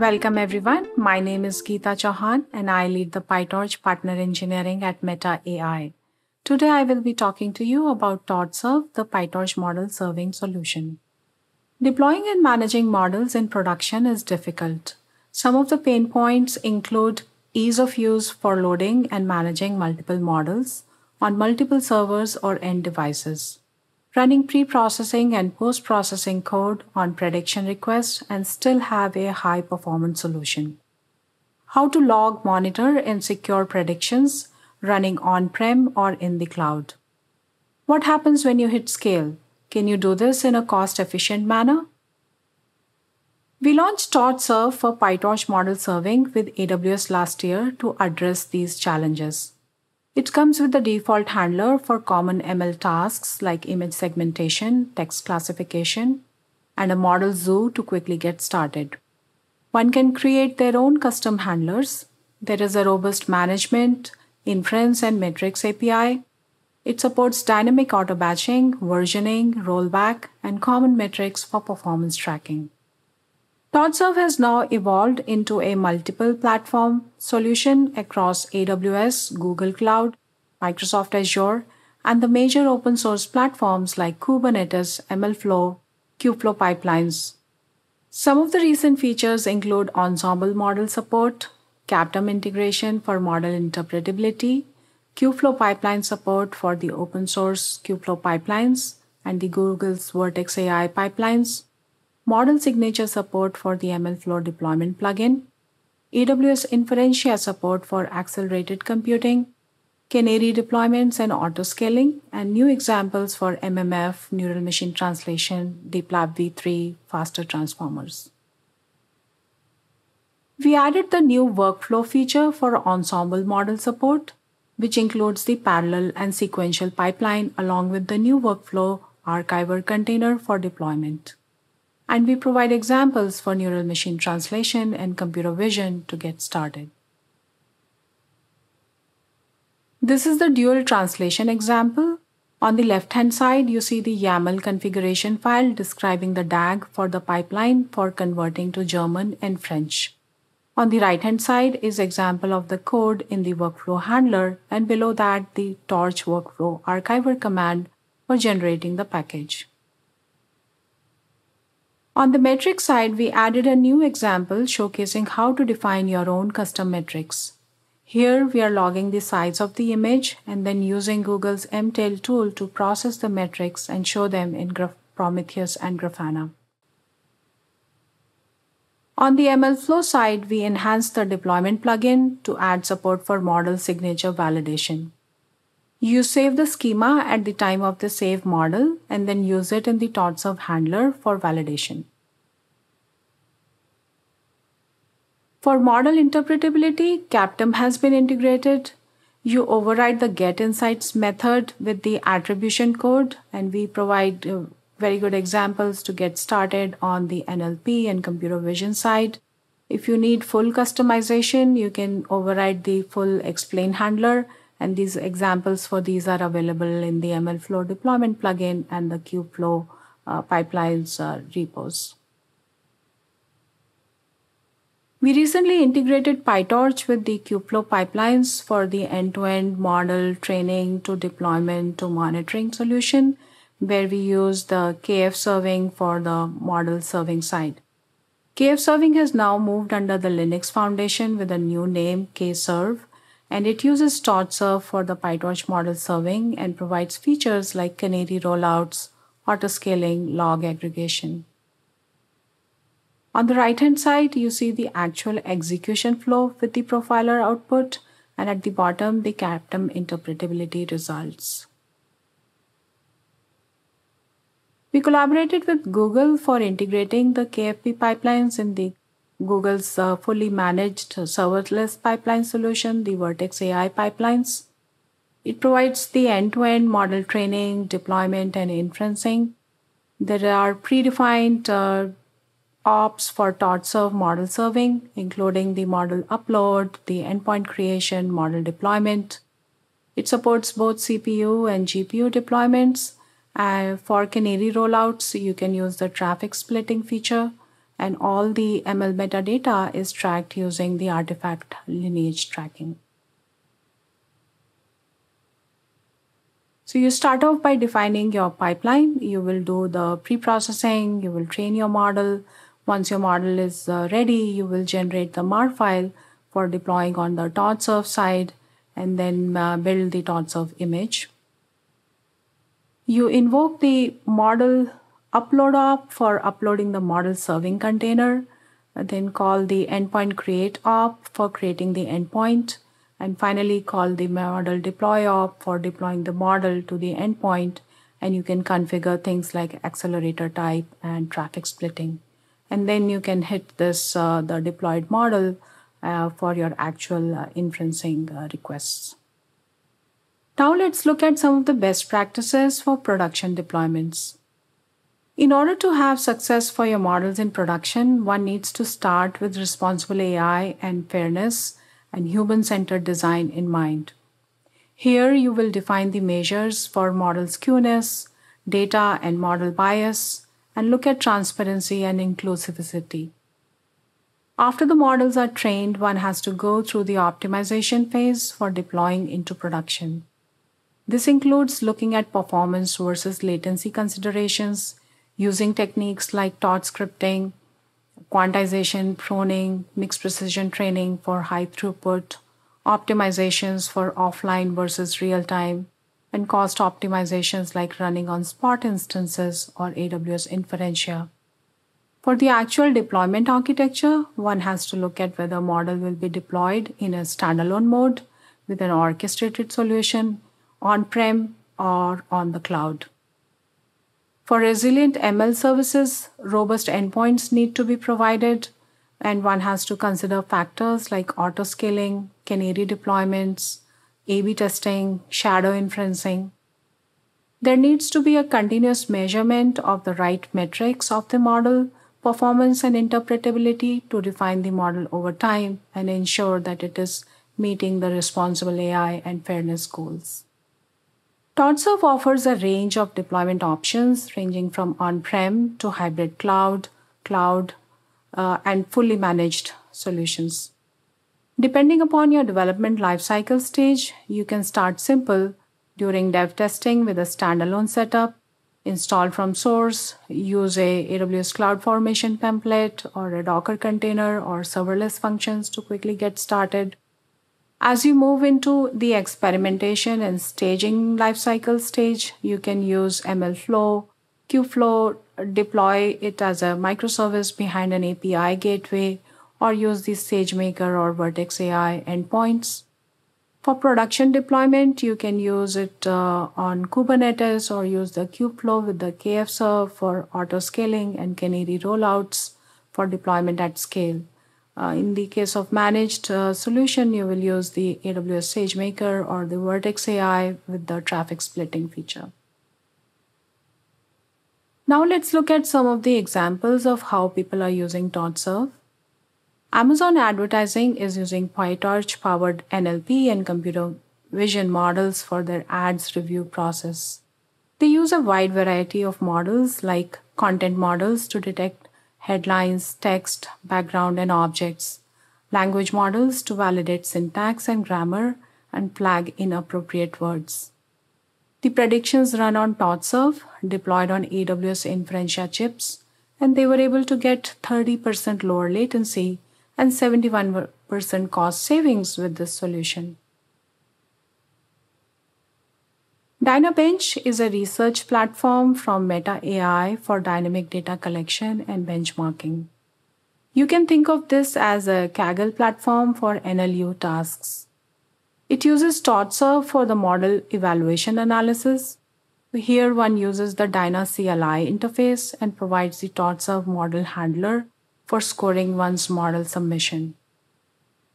Welcome everyone. My name is Geeta Chauhan and I lead the PyTorch Partner Engineering at Meta AI. Today I will be talking to you about TorchServe, the PyTorch model serving solution. Deploying and managing models in production is difficult. Some of the pain points include ease of use for loading and managing multiple models on multiple servers or end devices running pre-processing and post-processing code on prediction requests and still have a high performance solution. How to log, monitor, and secure predictions running on-prem or in the cloud. What happens when you hit scale? Can you do this in a cost-efficient manner? We launched TorchServe for PyTorch model serving with AWS last year to address these challenges. It comes with the default handler for common ML tasks like image segmentation, text classification, and a model zoo to quickly get started. One can create their own custom handlers. There is a robust management, inference, and metrics API. It supports dynamic auto batching, versioning, rollback, and common metrics for performance tracking. ThoughtServe has now evolved into a multiple platform solution across AWS, Google Cloud, Microsoft Azure, and the major open source platforms like Kubernetes, MLflow, Kubeflow pipelines. Some of the recent features include ensemble model support, Captum integration for model interpretability, Kubeflow pipeline support for the open source Kubeflow pipelines and the Google's Vertex AI pipelines, model signature support for the MLflow deployment plugin, AWS Inferentia support for accelerated computing, Canary deployments and auto-scaling, and new examples for MMF, Neural Machine Translation, DeepLab V3, faster transformers. We added the new workflow feature for ensemble model support, which includes the parallel and sequential pipeline along with the new workflow archiver container for deployment. And we provide examples for neural machine translation and computer vision to get started. This is the dual translation example. On the left hand side, you see the YAML configuration file describing the DAG for the pipeline for converting to German and French. On the right hand side is example of the code in the workflow handler and below that the torch workflow archiver command for generating the package. On the metric side, we added a new example showcasing how to define your own custom metrics. Here we are logging the size of the image and then using Google's MTail tool to process the metrics and show them in Prometheus and Grafana. On the MLflow side, we enhanced the deployment plugin to add support for model signature validation. You save the schema at the time of the save model and then use it in the of handler for validation. For model interpretability, Captum has been integrated. You override the getInsights method with the attribution code and we provide uh, very good examples to get started on the NLP and computer vision side. If you need full customization, you can override the full explain handler and these examples for these are available in the MLflow deployment plugin and the Kubeflow uh, pipelines uh, repos. We recently integrated PyTorch with the Kubeflow pipelines for the end-to-end -end model training to deployment to monitoring solution, where we use the KF serving for the model serving side. KF serving has now moved under the Linux Foundation with a new name, KServe and it uses TorchServe for the PyTorch model serving and provides features like canary rollouts, autoscaling, log aggregation. On the right-hand side, you see the actual execution flow with the profiler output and at the bottom, the CAPTM interpretability results. We collaborated with Google for integrating the KFP pipelines in the Google's uh, fully managed serverless pipeline solution, the Vertex AI pipelines. It provides the end to end model training, deployment, and inferencing. There are predefined uh, ops for TOTServe model serving, including the model upload, the endpoint creation, model deployment. It supports both CPU and GPU deployments. Uh, for Canary rollouts, you can use the traffic splitting feature and all the ML metadata is tracked using the artifact lineage tracking. So you start off by defining your pipeline. You will do the pre-processing, you will train your model. Once your model is uh, ready, you will generate the MAR file for deploying on the TodServe side and then uh, build the TodServe image. You invoke the model upload op for uploading the model serving container, then call the endpoint create op for creating the endpoint, and finally call the model deploy op for deploying the model to the endpoint. And you can configure things like accelerator type and traffic splitting. And then you can hit this uh, the deployed model uh, for your actual uh, inferencing uh, requests. Now let's look at some of the best practices for production deployments. In order to have success for your models in production, one needs to start with responsible AI and fairness and human centered design in mind. Here, you will define the measures for model skewness, data and model bias, and look at transparency and inclusivity. After the models are trained, one has to go through the optimization phase for deploying into production. This includes looking at performance versus latency considerations using techniques like taut scripting, quantization, pruning, mixed precision training for high throughput, optimizations for offline versus real time, and cost optimizations like running on spot instances or AWS Inferentia. For the actual deployment architecture, one has to look at whether model will be deployed in a standalone mode with an orchestrated solution on-prem or on the cloud. For resilient ML services, robust endpoints need to be provided, and one has to consider factors like auto scaling, canary deployments, A B testing, shadow inferencing. There needs to be a continuous measurement of the right metrics of the model, performance, and interpretability to refine the model over time and ensure that it is meeting the responsible AI and fairness goals. TodServe offers a range of deployment options ranging from on-prem to hybrid cloud, cloud, uh, and fully managed solutions. Depending upon your development lifecycle stage, you can start simple during dev testing with a standalone setup, install from source, use a AWS Cloud Formation template or a Docker container or serverless functions to quickly get started. As you move into the experimentation and staging lifecycle stage, you can use MLflow, Qflow, deploy it as a microservice behind an API gateway, or use the SageMaker or Vertex AI endpoints. For production deployment, you can use it uh, on Kubernetes or use the Kubeflow with the KFserve for auto scaling and canary rollouts for deployment at scale. Uh, in the case of managed uh, solution, you will use the AWS SageMaker or the Vertex AI with the traffic splitting feature. Now let's look at some of the examples of how people are using TOTServe. Amazon Advertising is using PyTorch-powered NLP and computer vision models for their ads review process. They use a wide variety of models like content models to detect headlines, text, background, and objects, language models to validate syntax and grammar, and flag inappropriate words. The predictions run on Totserv, deployed on AWS Inferentia chips, and they were able to get 30% lower latency and 71% cost savings with this solution. DynaBench is a research platform from Meta AI for dynamic data collection and benchmarking. You can think of this as a Kaggle platform for NLU tasks. It uses TortServe for the model evaluation analysis. Here one uses the Dyna CLI interface and provides the TortServe model handler for scoring one's model submission.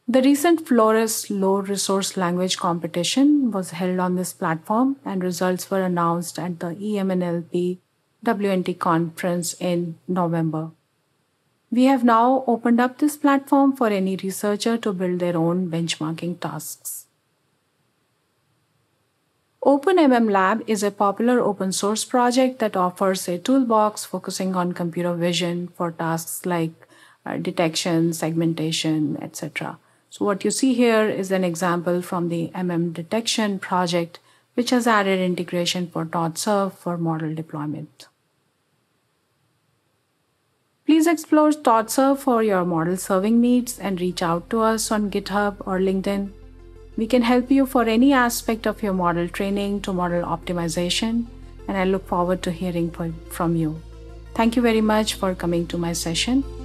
The recent Flores Low Resource Language competition was held on this platform and results were announced at the EMNLP WNT conference in November. We have now opened up this platform for any researcher to build their own benchmarking tasks. OpenMM Lab is a popular open source project that offers a toolbox focusing on computer vision for tasks like uh, detection, segmentation, etc. So what you see here is an example from the MM detection project, which has added integration for serve for model deployment. Please explore ThoughtServe for your model serving needs and reach out to us on GitHub or LinkedIn. We can help you for any aspect of your model training to model optimization, and I look forward to hearing from you. Thank you very much for coming to my session.